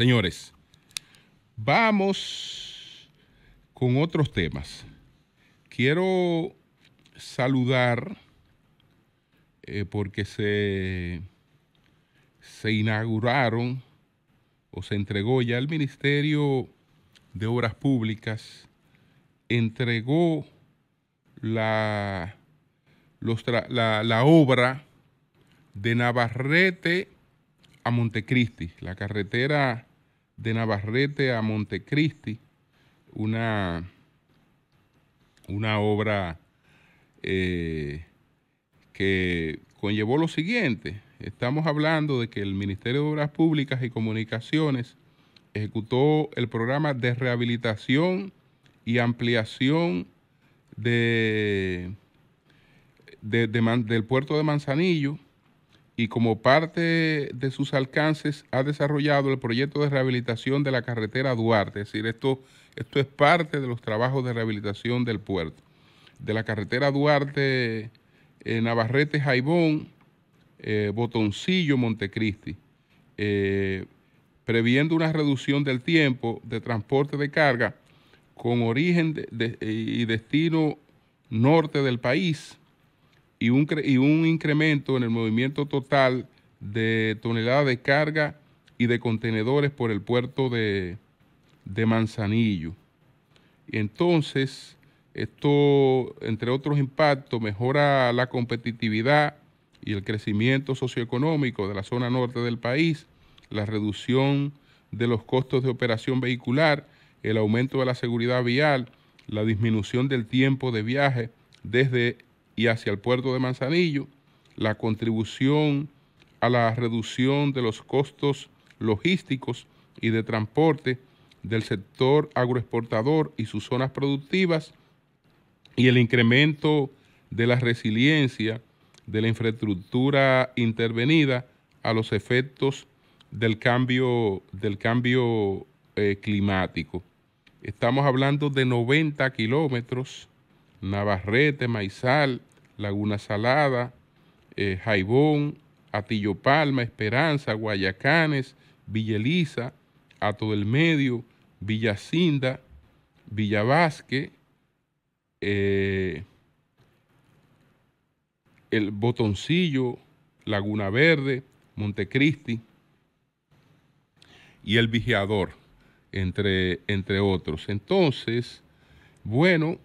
señores, vamos con otros temas. Quiero saludar eh, porque se, se inauguraron o se entregó ya el Ministerio de Obras Públicas, entregó la, la, la obra de Navarrete a Montecristi, la carretera de Navarrete a Montecristi, una, una obra eh, que conllevó lo siguiente. Estamos hablando de que el Ministerio de Obras Públicas y Comunicaciones ejecutó el programa de rehabilitación y ampliación del puerto de Manzanillo y como parte de sus alcances ha desarrollado el proyecto de rehabilitación de la carretera Duarte, es decir, esto, esto es parte de los trabajos de rehabilitación del puerto, de la carretera Duarte eh, Navarrete Jaibón, eh, Botoncillo Montecristi, eh, previendo una reducción del tiempo de transporte de carga con origen y destino norte del país y un, y un incremento en el movimiento total de toneladas de carga y de contenedores por el puerto de, de Manzanillo. Entonces, esto, entre otros impactos, mejora la competitividad y el crecimiento socioeconómico de la zona norte del país, la reducción de los costos de operación vehicular, el aumento de la seguridad vial, la disminución del tiempo de viaje desde y hacia el puerto de Manzanillo, la contribución a la reducción de los costos logísticos y de transporte del sector agroexportador y sus zonas productivas y el incremento de la resiliencia de la infraestructura intervenida a los efectos del cambio, del cambio eh, climático. Estamos hablando de 90 kilómetros, Navarrete, Maizal, Laguna Salada, eh, Jaibón, Atillo Palma, Esperanza, Guayacanes, Villa Elisa, Ato del Medio, Villacinda, Villa Vázquez, eh, el Botoncillo, Laguna Verde, Montecristi y el Vigiador, entre, entre otros. Entonces, bueno,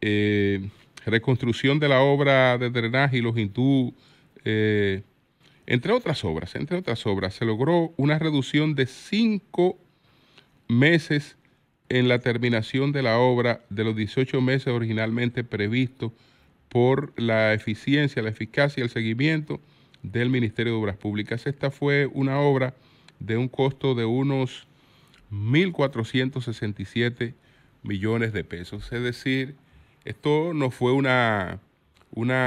eh, reconstrucción de la obra de drenaje y los eh, entre otras obras, entre otras obras, se logró una reducción de cinco meses en la terminación de la obra de los 18 meses originalmente previstos por la eficiencia, la eficacia y el seguimiento del Ministerio de Obras Públicas. Esta fue una obra de un costo de unos 1.467 millones de pesos, es decir, esto no fue una,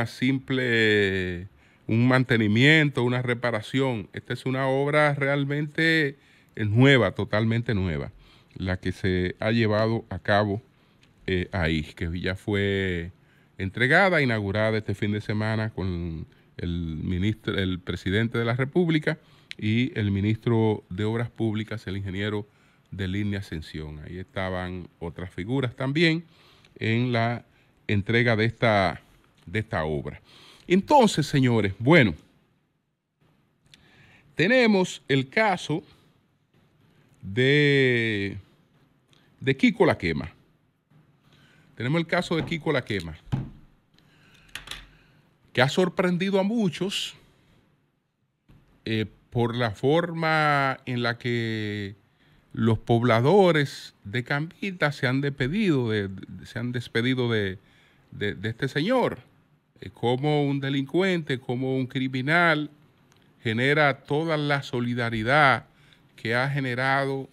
simple, un mantenimiento, una reparación. Esta es una obra realmente eh, nueva, totalmente nueva, la que se ha llevado a cabo eh, ahí, que ya fue entregada, inaugurada este fin de semana con el, ministro, el presidente de la República y el ministro de Obras Públicas, el ingeniero de línea Ascensión. Ahí estaban otras figuras también en la entrega de esta, de esta obra. Entonces, señores, bueno, tenemos el caso de, Kiko La Quema. Tenemos el caso de Kiko La Quema, que ha sorprendido a muchos eh, por la forma en la que los pobladores de Cambita se han despedido de, se han despedido de, este señor. Eh, como un delincuente, como un criminal, genera toda la solidaridad que ha generado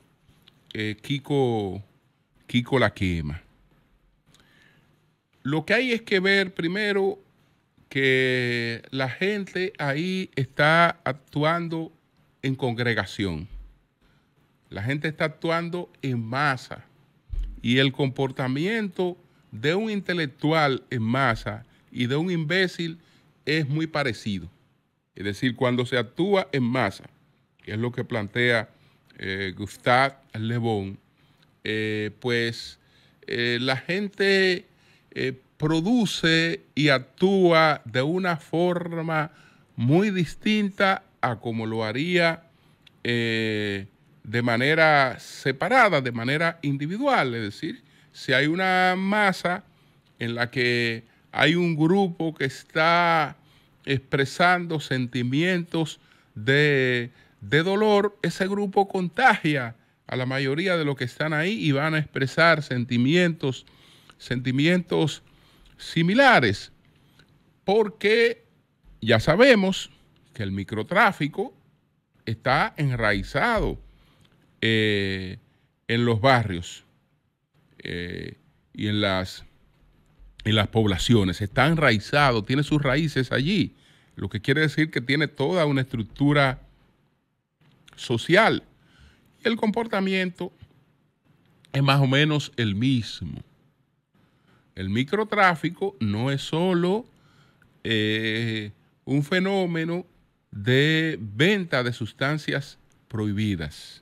eh, Kiko, Kiko La Quema. Lo que hay es que ver primero que la gente ahí está actuando en congregación. La gente está actuando en masa y el comportamiento de un intelectual en masa y de un imbécil es muy parecido. Es decir, cuando se actúa en masa, que es lo que plantea eh, Gustave Le Bon, eh, pues eh, la gente eh, produce y actúa de una forma muy distinta a como lo haría de manera separada, de manera individual. Es decir, si hay una masa en la que hay un grupo que está expresando sentimientos de, dolor, ese grupo contagia a la mayoría de los que están ahí y van a expresar sentimientos, sentimientos similares, porque ya sabemos que el microtráfico está enraizado eh, en los barrios eh, y en las, las poblaciones. Está enraizado, tiene sus raíces allí, lo que quiere decir que tiene toda una estructura social. Y el comportamiento es más o menos el mismo. El microtráfico no es solo eh, un fenómeno de venta de sustancias prohibidas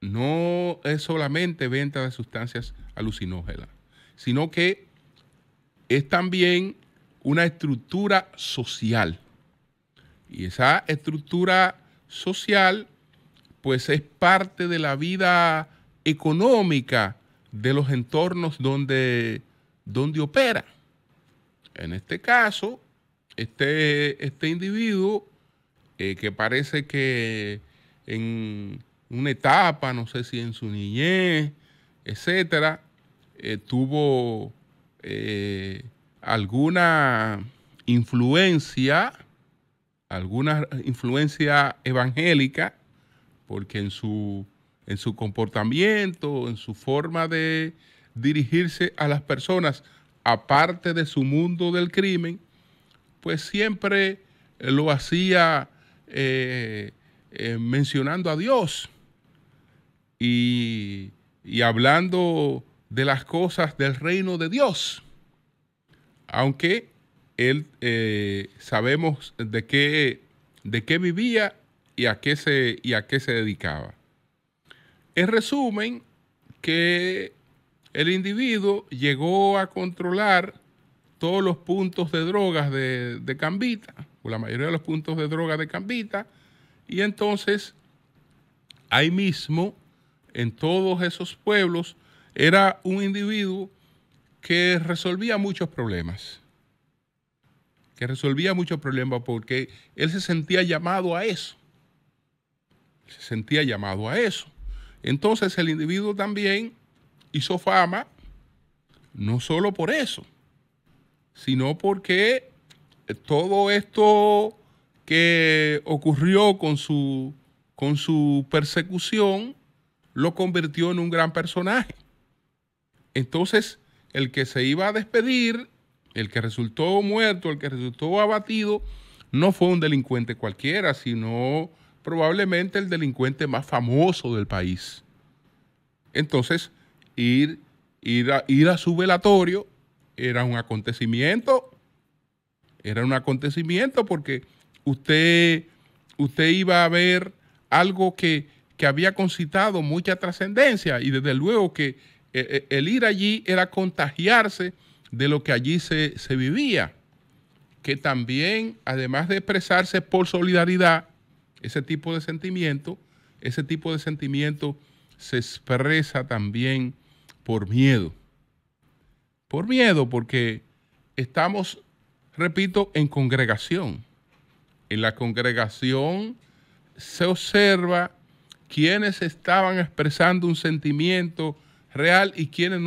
no es solamente venta de sustancias alucinógenas, sino que es también una estructura social. Y esa estructura social, pues es parte de la vida económica de los entornos donde, donde opera. En este caso, este, este individuo eh, que parece que en, una etapa, no sé si en su niñez, etcétera, eh, tuvo eh, alguna influencia, alguna influencia evangélica, porque en su, en su comportamiento, en su forma de dirigirse a las personas, aparte de su mundo del crimen, pues siempre lo hacía eh, mencionando a Dios y, hablando de las cosas del reino de Dios, aunque él eh, sabemos de qué, de qué vivía y a qué, se, y a qué se dedicaba. En resumen, que el individuo llegó a controlar todos los puntos de drogas de, de Cambita, o la mayoría de los puntos de drogas de Cambita, y entonces ahí mismo en todos esos pueblos, era un individuo que resolvía muchos problemas, que resolvía muchos problemas porque él se sentía llamado a eso, se sentía llamado a eso. Entonces el individuo también hizo fama, no solo por eso, sino porque eh, todo esto que ocurrió con su, con su persecución lo convirtió en un gran personaje. Entonces, el que se iba a despedir, el que resultó muerto, el que resultó abatido, no fue un delincuente cualquiera, sino probablemente el delincuente más famoso del país. Entonces, ir, ir, a, ir a su velatorio era un acontecimiento, era un acontecimiento porque usted, usted iba a ver algo que que había concitado mucha trascendencia y desde luego que eh, eh, el ir allí era contagiarse de lo que allí se, vivía, que también, además de expresarse por solidaridad, ese tipo de sentimiento, ese tipo de sentimiento se expresa también por miedo. Por miedo, porque estamos, repito, en congregación. En la congregación se observa quienes estaban expresando un sentimiento real y quienes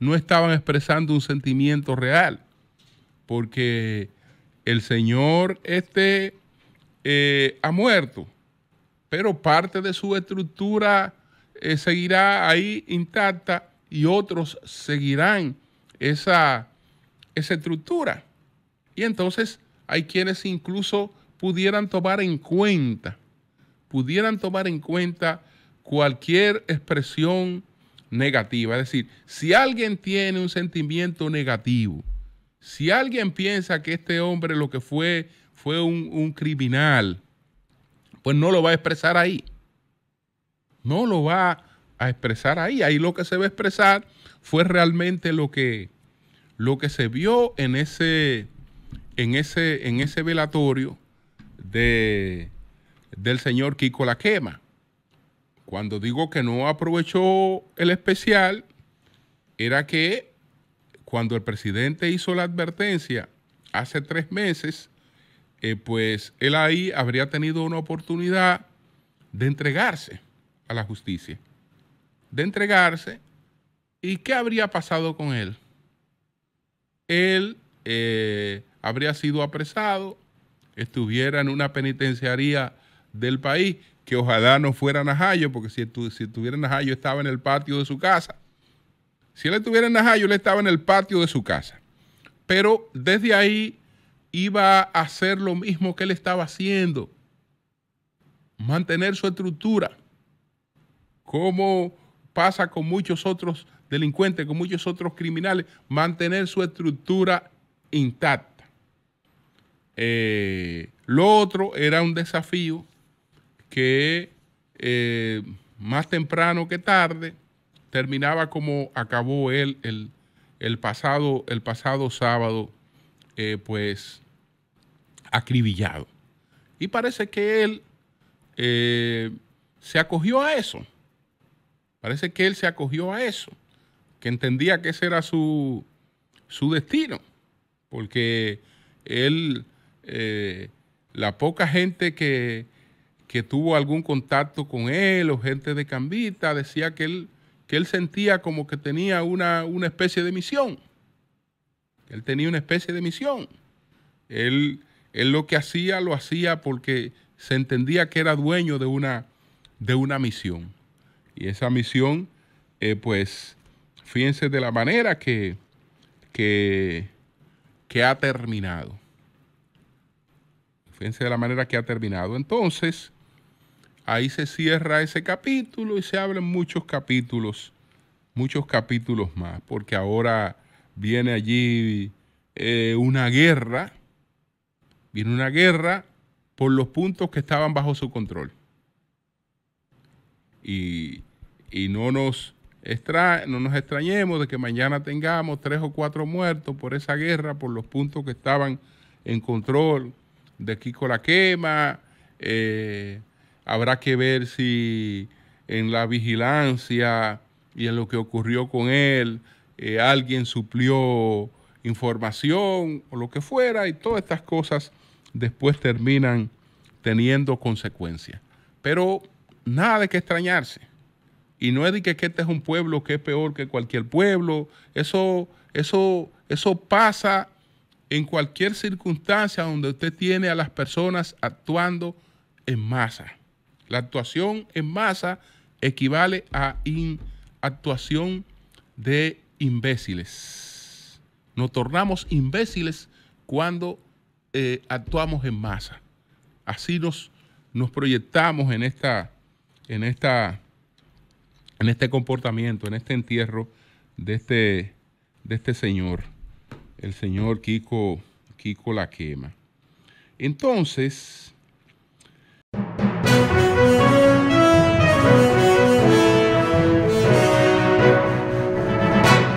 no, estaban expresando un sentimiento real. Porque el Señor este eh, ha muerto, pero parte de su estructura eh, seguirá ahí intacta y otros seguirán esa, esa estructura. Y entonces hay quienes incluso pudieran tomar en cuenta pudieran tomar en cuenta cualquier expresión negativa. Es decir, si alguien tiene un sentimiento negativo, si alguien piensa que este hombre lo que fue fue un, criminal, pues no lo va a expresar ahí. No lo va a expresar ahí. Ahí lo que se va a expresar fue realmente lo que, lo que se vio en ese, en ese, en ese velatorio de del señor Kiko Laquema. Cuando digo que no aprovechó el especial, era que cuando el presidente hizo la advertencia hace tres meses, eh, pues él ahí habría tenido una oportunidad de entregarse a la justicia, de entregarse. ¿Y qué habría pasado con él? Él eh, habría sido apresado, estuviera en una penitenciaría del país, que ojalá no fuera Najayo, porque si, si estuviera Najayo estaba en el patio de su casa. Si él estuviera en Najayo, él estaba en el patio de su casa. Pero desde ahí iba a hacer lo mismo que él estaba haciendo. Mantener su estructura. Como pasa con muchos otros delincuentes, con muchos otros criminales. Mantener su estructura intacta. Eh, lo otro era un desafío que eh, más temprano que tarde terminaba como acabó él el, el pasado, el pasado sábado, eh, pues acribillado. Y parece que él eh, se acogió a eso. Parece que él se acogió a eso, que entendía que ese era su, destino, porque él, la poca gente que, que tuvo algún contacto con él o gente de Cambita, decía que él, que él sentía como que tenía una, especie de misión. Él tenía una especie de misión. Él, él lo que hacía, lo hacía porque se entendía que era dueño de una, de una misión. Y esa misión, eh, pues, fíjense de la manera que, que, que ha terminado. Fíjense de la manera que ha terminado. Entonces, ahí se cierra ese capítulo y se hablan muchos capítulos, muchos capítulos más, porque ahora viene allí eh, una guerra, viene una guerra por los puntos que estaban bajo su control. Y, no, nos extra, no nos extrañemos de que mañana tengamos tres o cuatro muertos por esa guerra, por los puntos que estaban en control de Kiko La Quema, eh, Habrá que ver si en la vigilancia y en lo que ocurrió con él, eh, alguien suplió información o lo que fuera, y todas estas cosas después terminan teniendo consecuencias. Pero nada de que extrañarse. Y no es de que, este es un pueblo que es peor que cualquier pueblo. Eso, eso, eso pasa en cualquier circunstancia donde usted tiene a las personas actuando en masa. La actuación en masa equivale a actuación de imbéciles. Nos tornamos imbéciles cuando eh, actuamos en masa. Así nos, nos proyectamos en, esta, en, esta, en este comportamiento, en este entierro de este, de este señor, el señor Kiko, Kiko La Quema. Entonces,